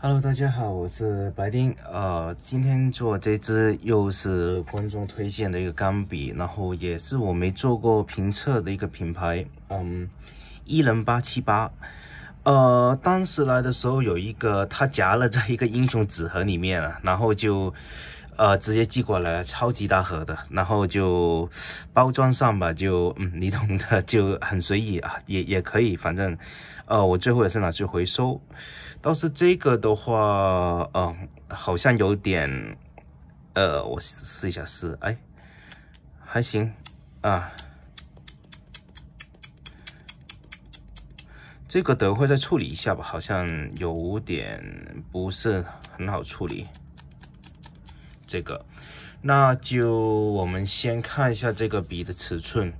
Hello，大家好，我是白丁。呃，今天做这支又是观众推荐的一个钢笔，然后也是我没做过评测的一个品牌。嗯，一人八七八。呃，当时来的时候有一个，它夹了在一个英雄纸盒里面了，然后就。呃，直接寄过来，超级大盒的，然后就包装上吧，就嗯，你懂的，就很随意啊，也也可以，反正，呃，我最后也是拿去回收。倒是这个的话，嗯，好像有点，呃，我试一下，试，哎，还行啊。这个等会再处理一下吧，好像有点，不是很好处理。这个，那就我们先看一下这个笔的尺寸。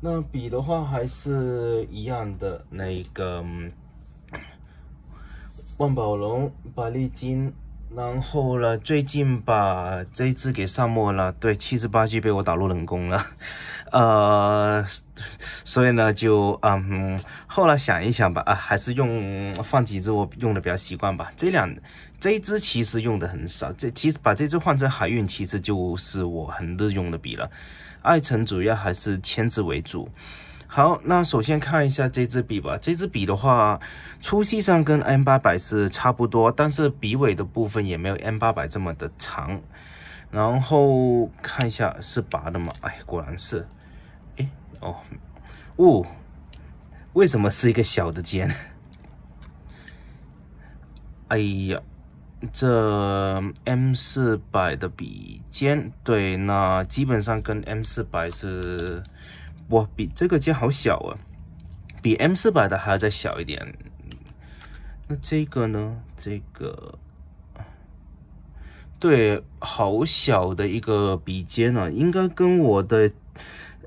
那笔的话还是一样的，那个万宝龙百利金。然后呢，最近把这支给上墨了，对，七十八 G 被我打入冷宫了。呃，所以呢，就嗯，后来想一想吧，啊，还是用放几支我用的比较习惯吧。这两这一支其实用的很少，这其实把这支换成海运，其实就是我很日用的笔了。爱晨主要还是签字为主。好，那首先看一下这支笔吧。这支笔的话，粗细上跟 M 八百是差不多，但是笔尾的部分也没有 M 八百这么的长。然后看一下是拔的吗？哎，果然是。哦，呜，为什么是一个小的尖？哎呀，这 M 四百的笔尖，对，那基本上跟 M 四百是，哇，比这个尖好小啊，比 M 四百的还要再小一点。那这个呢？这个，对，好小的一个笔尖呢，应该跟我的。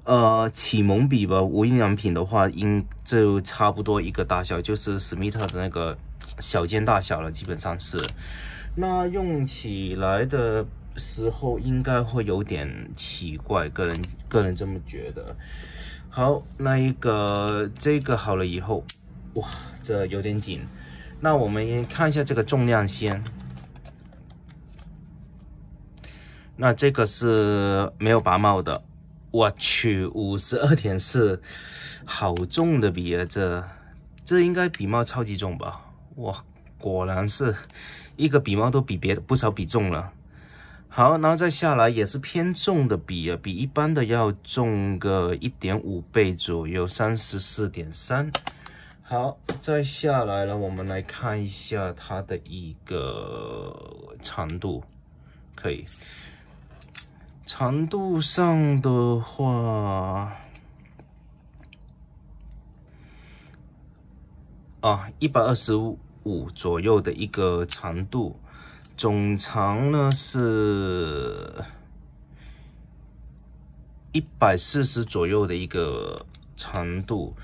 呃，启蒙笔吧，无印良品的话，应就差不多一个大小，就是史密特的那个小尖大小了，基本上是。那用起来的时候应该会有点奇怪，个人个人这么觉得。好，那一个这个好了以后，哇，这有点紧。那我们看一下这个重量先。那这个是没有拔帽的。我去，五十二点四，好重的笔啊！这这应该笔帽超级重吧？哇，果然是一个笔帽都比别的不少笔重了。好，然后再下来也是偏重的笔啊，比一般的要重个一点五倍左右，三十四点三。好，再下来了，我们来看一下它的一个长度，可以。长度上的话，啊，一百二十五左右的一个长度，总长呢是一百四十左右的一个长度。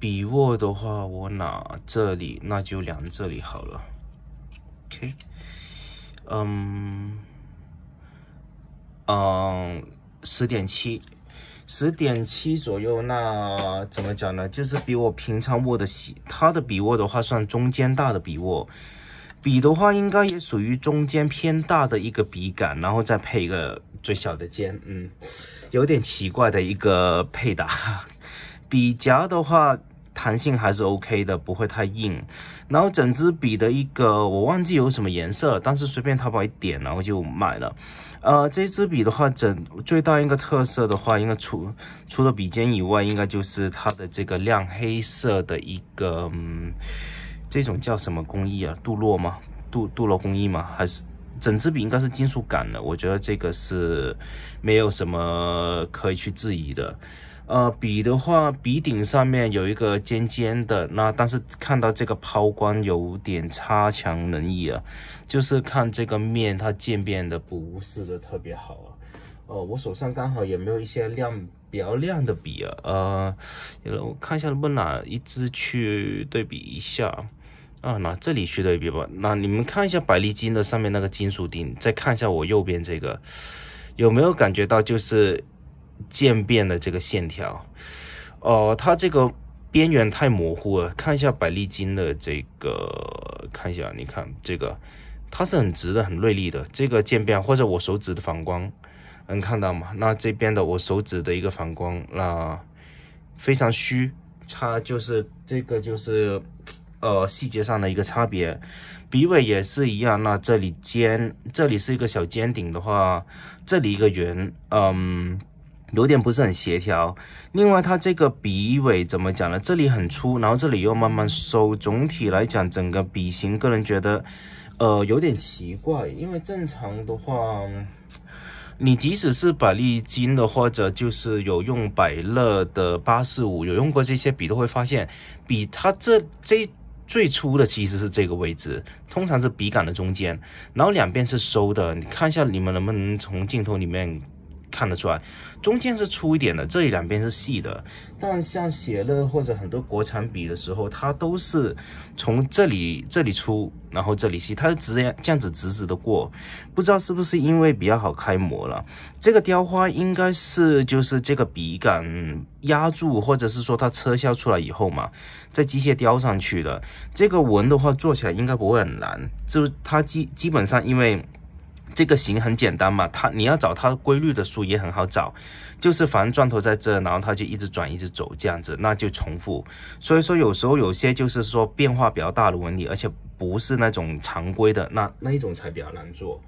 笔握的话，我拿这里，那就量这里好了。OK，嗯。嗯，十点七，十点七左右。那怎么讲呢？就是比我平常握的细，它的笔握的话算中间大的笔握，笔的话应该也属于中间偏大的一个笔杆，然后再配一个最小的尖。嗯，有点奇怪的一个配搭。笔 夹的话。弹性还是 OK 的，不会太硬。然后整支笔的一个我忘记有什么颜色，但是随便淘宝一点，然后就买了。呃，这支笔的话，整最大一个特色的话，应该除除了笔尖以外，应该就是它的这个亮黑色的一个嗯，这种叫什么工艺啊？镀铬吗？镀镀铬工艺吗？还是整支笔应该是金属感的？我觉得这个是没有什么可以去质疑的。呃，笔的话，笔顶上面有一个尖尖的，那但是看到这个抛光有点差强人意啊，就是看这个面它渐变的不是的特别好啊。呃，我手上刚好也没有一些亮比较亮的笔啊，呃，我看一下能不能拿一支去对比一下啊，那拿这里去对比吧。那你们看一下百利金的上面那个金属钉，再看一下我右边这个，有没有感觉到就是？渐变的这个线条，哦，它这个边缘太模糊了。看一下百利金的这个，看一下，你看这个，它是很直的，很锐利的。这个渐变或者我手指的反光，能看到吗？那这边的我手指的一个反光那非常虚，差就是这个就是，呃，细节上的一个差别。鼻尾也是一样，那这里尖，这里是一个小尖顶的话，这里一个圆，嗯。有点不是很协调。另外，它这个笔尾怎么讲呢？这里很粗，然后这里又慢慢收。总体来讲，整个笔型，个人觉得，呃，有点奇怪。因为正常的话，你即使是百利金的，或者就是有用百乐的八四五，有用过这些笔都会发现，笔它这这。最粗的其实是这个位置，通常是笔杆的中间，然后两边是收的。你看一下，你们能不能从镜头里面？看得出来，中间是粗一点的，这里两边是细的。但像写乐或者很多国产笔的时候，它都是从这里这里粗，然后这里细，它是直接这样子直直的过。不知道是不是因为比较好开模了？这个雕花应该是就是这个笔杆压住，或者是说它车削出来以后嘛，在机械雕上去的。这个纹的话做起来应该不会很难，就它基基本上因为。这个型很简单嘛，它你要找它规律的数也很好找，就是反正钻头在这，然后它就一直转一直走这样子，那就重复。所以说有时候有些就是说变化比较大的纹理，而且不是那种常规的那那一种才比较难做。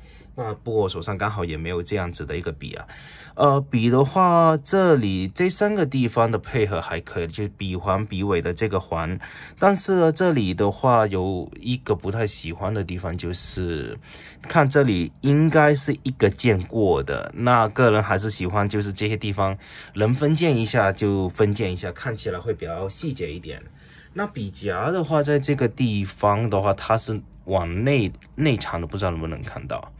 那不过我手上刚好也没有这样子的一个笔啊，呃，笔的话，这里这三个地方的配合还可以，就笔环笔尾的这个环，但是这里的话有一个不太喜欢的地方，就是看这里应该是一个见过的那个人还是喜欢，就是这些地方能分鉴一下就分鉴一下，看起来会比较细节一点。那笔夹的话，在这个地方的话，它是往内内藏的，不知道能不能看到。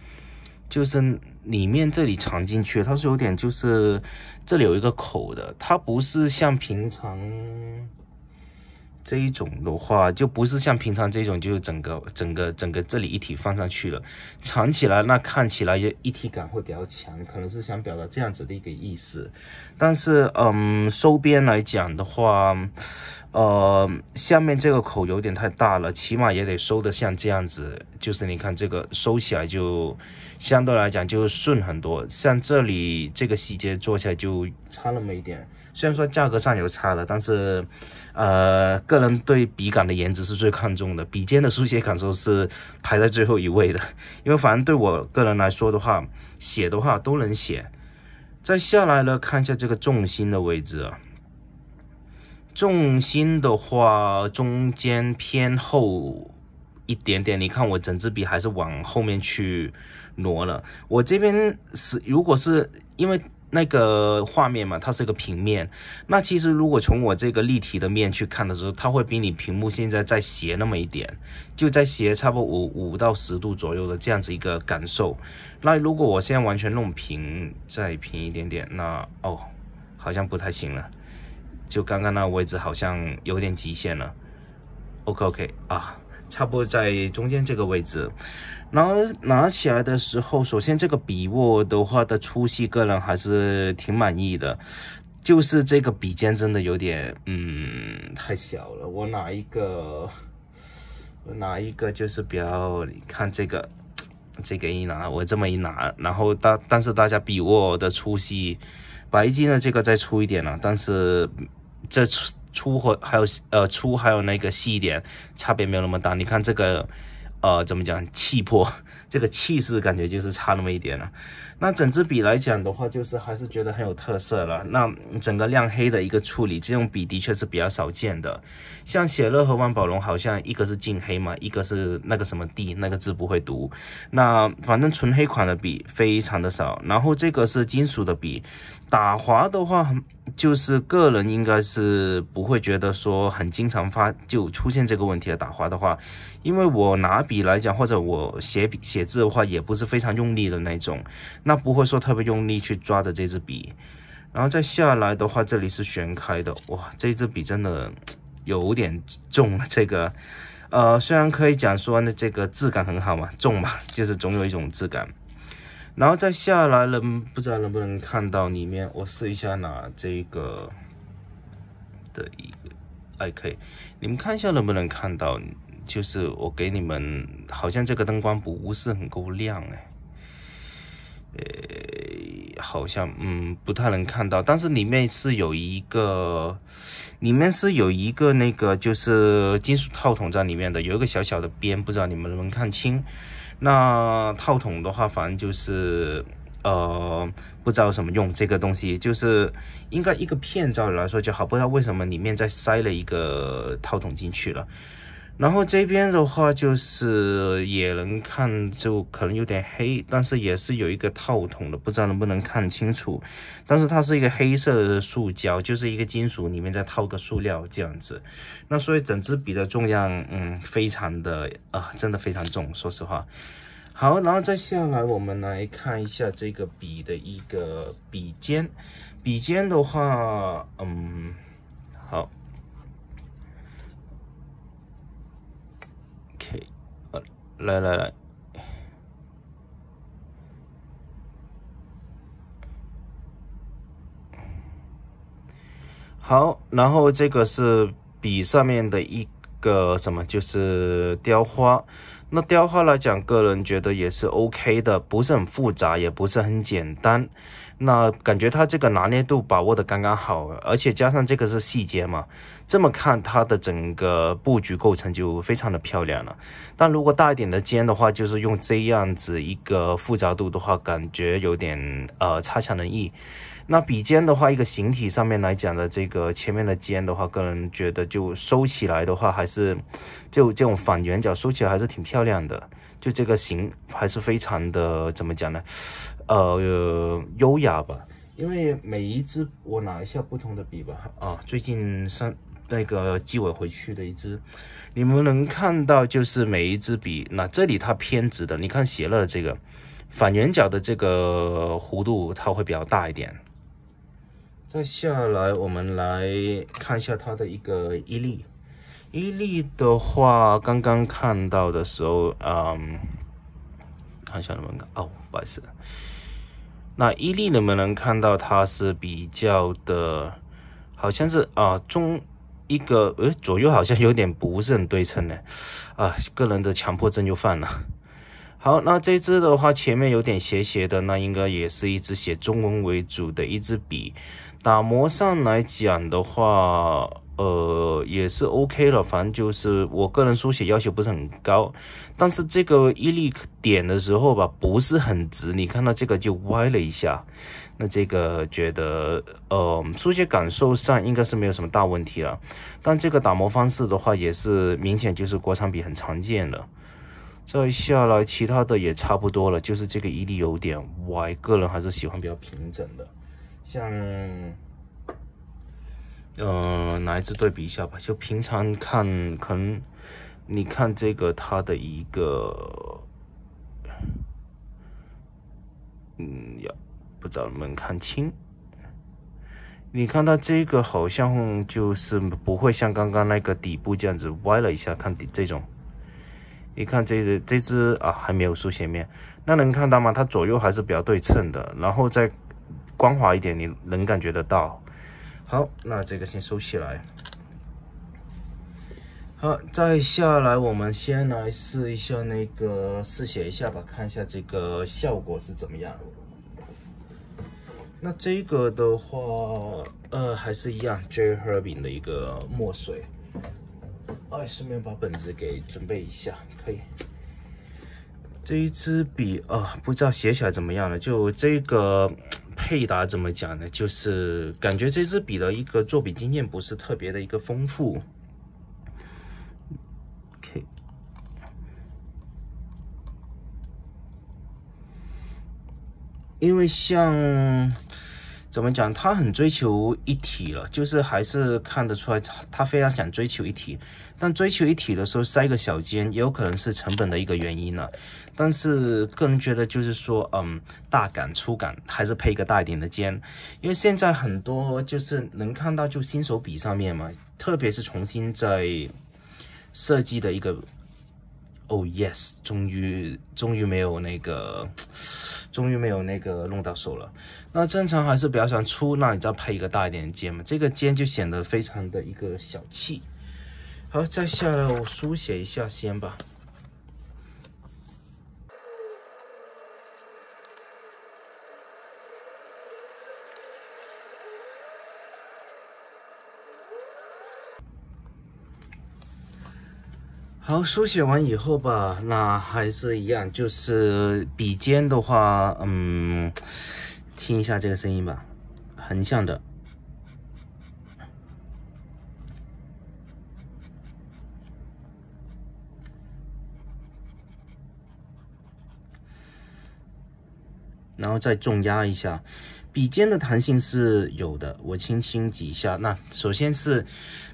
就是里面这里藏进去，它是有点，就是这里有一个口的，它不是像平常。这一种的话，就不是像平常这种，就是整个、整个、整个这里一体放上去了，藏起来，那看起来也一体感会比较强，可能是想表达这样子的一个意思。但是，嗯，收边来讲的话，呃，下面这个口有点太大了，起码也得收的像这样子，就是你看这个收起来就相对来讲就顺很多，像这里这个细节做起来就差那么一点。虽然说价格上有差了，但是，呃，个人对笔杆的颜值是最看重的，笔尖的书写感受是排在最后一位的。因为反正对我个人来说的话，写的话都能写。再下来呢，看一下这个重心的位置啊。重心的话，中间偏后一点点。你看我整支笔还是往后面去挪了。我这边是如果是因为。那个画面嘛，它是一个平面。那其实如果从我这个立体的面去看的时候，它会比你屏幕现在再斜那么一点，就在斜差不多五五到十度左右的这样子一个感受。那如果我现在完全弄平，再平一点点，那哦，好像不太行了。就刚刚那位置好像有点极限了。OK OK 啊。差不多在中间这个位置，然后拿起来的时候，首先这个笔握的话的粗细，个人还是挺满意的，就是这个笔尖真的有点，嗯，太小了。我拿一个，我拿一个就是比较，你看这个，这个一拿，我这么一拿，然后大，但是大家笔握的粗细，白金的这个再粗一点了，但是这粗。粗和还有呃粗还有那个细一点差别没有那么大，你看这个呃怎么讲气魄，这个气势感觉就是差那么一点了。那整支笔来讲的话，就是还是觉得很有特色了。那整个亮黑的一个处理，这种笔的确是比较少见的。像写乐和万宝龙好像一个是净黑嘛，一个是那个什么 D，那个字不会读。那反正纯黑款的笔非常的少。然后这个是金属的笔，打滑的话。就是个人应该是不会觉得说很经常发就出现这个问题的打滑的话，因为我拿笔来讲，或者我写笔写字的话，也不是非常用力的那种，那不会说特别用力去抓着这支笔，然后再下来的话，这里是旋开的，哇，这支笔真的有点重了，这个，呃，虽然可以讲说呢，这个质感很好嘛，重嘛，就是总有一种质感。然后再下来能不知道能不能看到里面？我试一下拿这个的一个，i k 你们看一下能不能看到？就是我给你们，好像这个灯光不是很够亮哎，呃，好像嗯不太能看到，但是里面是有一个，里面是有一个那个就是金属套筒在里面的，有一个小小的边，不知道你们能不能看清。那套筒的话，反正就是，呃，不知道什么用。这个东西就是应该一个片，照理来说就好，不知道为什么里面再塞了一个套筒进去了。然后这边的话就是也能看，就可能有点黑，但是也是有一个套筒的，不知道能不能看清楚。但是它是一个黑色的塑胶，就是一个金属里面再套个塑料这样子。那所以整支笔的重量，嗯，非常的啊，真的非常重，说实话。好，然后再下来，我们来看一下这个笔的一个笔尖。笔尖的话，嗯，好。来来来，好，然后这个是笔上面的一。个什么就是雕花，那雕花来讲，个人觉得也是 O K 的，不是很复杂，也不是很简单。那感觉它这个拿捏度把握的刚刚好，而且加上这个是细节嘛，这么看它的整个布局构成就非常的漂亮了。但如果大一点的肩的话，就是用这样子一个复杂度的话，感觉有点呃差强人意。那笔尖的话，一个形体上面来讲的，这个前面的尖的话，个人觉得就收起来的话，还是就这种反圆角收起来还是挺漂亮的。就这个形还是非常的怎么讲呢？呃，优雅吧。因为每一支我拿一下不同的笔吧，啊，最近上那个纪委回去的一支，你们能看到就是每一支笔，那这里它偏直的，你看斜了这个反圆角的这个弧度，它会比较大一点。再下来，我们来看一下它的一个伊利。伊利的话，刚刚看到的时候啊，看一下能不能看哦，不好意思，那伊利能不能看到它是比较的，好像是啊中一个哎左右好像有点不是很对称呢，啊，个人的强迫症就犯了。好，那这支的话前面有点斜斜的，那应该也是一支写中文为主的一支笔。打磨上来讲的话，呃，也是 OK 了。反正就是我个人书写要求不是很高，但是这个伊利点的时候吧，不是很直，你看到这个就歪了一下。那这个觉得，呃，书写感受上应该是没有什么大问题了。但这个打磨方式的话，也是明显就是国产笔很常见的。再下来其他的也差不多了，就是这个一利有点歪，个人还是喜欢比较平整的。像，呃，哪一只对比一下吧？就平常看，可能你看这个它的一个，嗯呀，不不能看清。你看它这个好像就是不会像刚刚那个底部这样子歪了一下，看底这种。你看这只这只啊，还没有竖写面，那能看到吗？它左右还是比较对称的，然后再。光滑一点，你能感觉得到。好，那这个先收起来。好，再下来我们先来试一下那个试写一下吧，看一下这个效果是怎么样那这个的话，呃，还是一样，Jhering 的一个墨水。哎，顺便把本子给准备一下，可以。这一支笔啊，不知道写起来怎么样了，就这个。配搭怎么讲呢？就是感觉这支笔的一个作笔经验不是特别的一个丰富。K，因为像怎么讲，他很追求一体了，就是还是看得出来他非常想追求一体。但追求一体的时候塞个小尖也有可能是成本的一个原因了，但是个人觉得就是说，嗯，大杆粗杆还是配一个大一点的尖，因为现在很多就是能看到就新手笔上面嘛，特别是重新在设计的一个，哦 yes，终于终于没有那个，终于没有那个弄到手了。那正常还是比较想粗，那你再配一个大一点的尖嘛，这个尖就显得非常的一个小气。好，再下来我书写一下先吧。好，书写完以后吧，那还是一样，就是笔尖的话，嗯，听一下这个声音吧，横向的。然后再重压一下。笔尖的弹性是有的，我轻轻挤一下。那首先是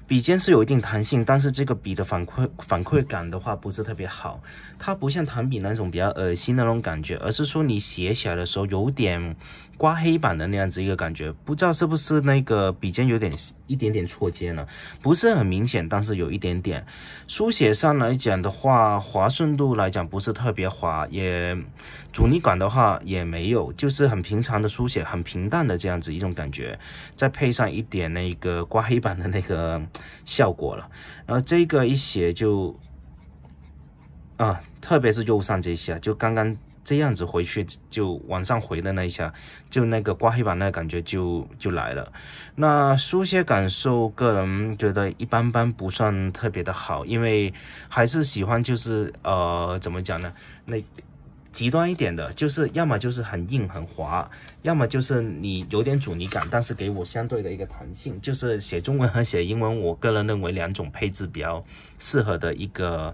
笔尖是有一定弹性，但是这个笔的反馈反馈感的话不是特别好，它不像弹笔那种比较恶心的那种感觉，而是说你写起来的时候有点刮黑板的那样子一个感觉。不知道是不是那个笔尖有点一点点错尖了，不是很明显，但是有一点点。书写上来讲的话，滑顺度来讲不是特别滑，也阻尼感的话也没有，就是很平常的书写很。平淡的这样子一种感觉，再配上一点那个刮黑板的那个 效果了，然后这个一写就，啊，特别是右上这一下，就刚刚这样子回去就往上回的那一下，就那个刮黑板那感觉就就来了。那书写感受，个人觉得一般般，不算特别的好，因为还是喜欢就是呃，怎么讲呢？那。极端一点的，就是要么就是很硬很滑，要么就是你有点阻尼感，但是给我相对的一个弹性。就是写中文和写英文，我个人认为两种配置比较适合的一个。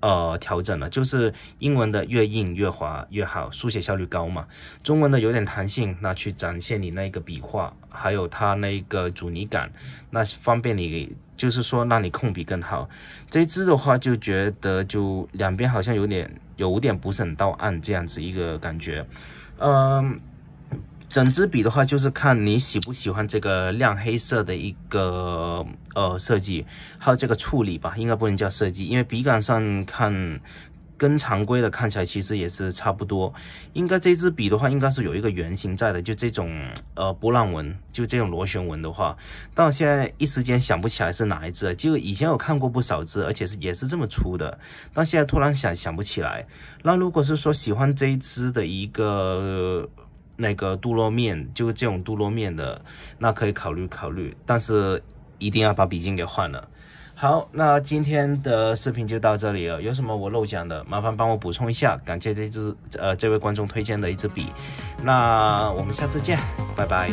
呃，调整了，就是英文的越硬越滑越好，书写效率高嘛。中文的有点弹性，那去展现你那个笔画，还有它那个阻尼感，那方便你，就是说让你控笔更好。这支的话，就觉得就两边好像有点有点不是很到岸这样子一个感觉，嗯。整支笔的话，就是看你喜不喜欢这个亮黑色的一个呃设计，还有这个处理吧，应该不能叫设计，因为笔杆上看跟常规的看起来其实也是差不多。应该这支笔的话，应该是有一个圆形在的，就这种呃波浪纹，就这种螺旋纹的话，到现在一时间想不起来是哪一支。就以前有看过不少支，而且是也是这么粗的，但现在突然想想不起来。那如果是说喜欢这一支的一个。那个镀铬面就是这种镀铬面的，那可以考虑考虑，但是一定要把笔芯给换了。好，那今天的视频就到这里了，有什么我漏讲的，麻烦帮我补充一下，感谢这支呃这位观众推荐的一支笔。那我们下次见，拜拜。